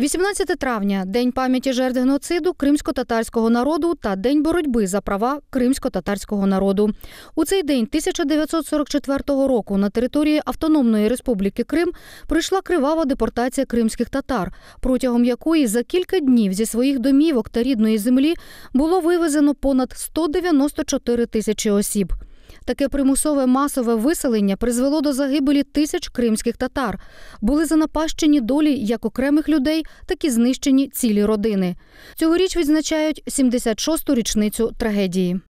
18 травня день пам'яті жертв геноциду кримсько-татарського народу та день боротьби за права кримсько-татарського народу. У цей день 1944 року на території Автономної Республіки Крим прийшла кривава депортація кримських татар, протягом якої за кілька днів зі своїх домівок та рідної землі було вивезено понад 194 тисячі осіб. Таке примусове масове виселення призвело до загибелі тисяч кримських татар. Були занапащені долі як окремих людей, так і знищені цілі родини. Цьогоріч відзначають 76-ту річницю трагедії.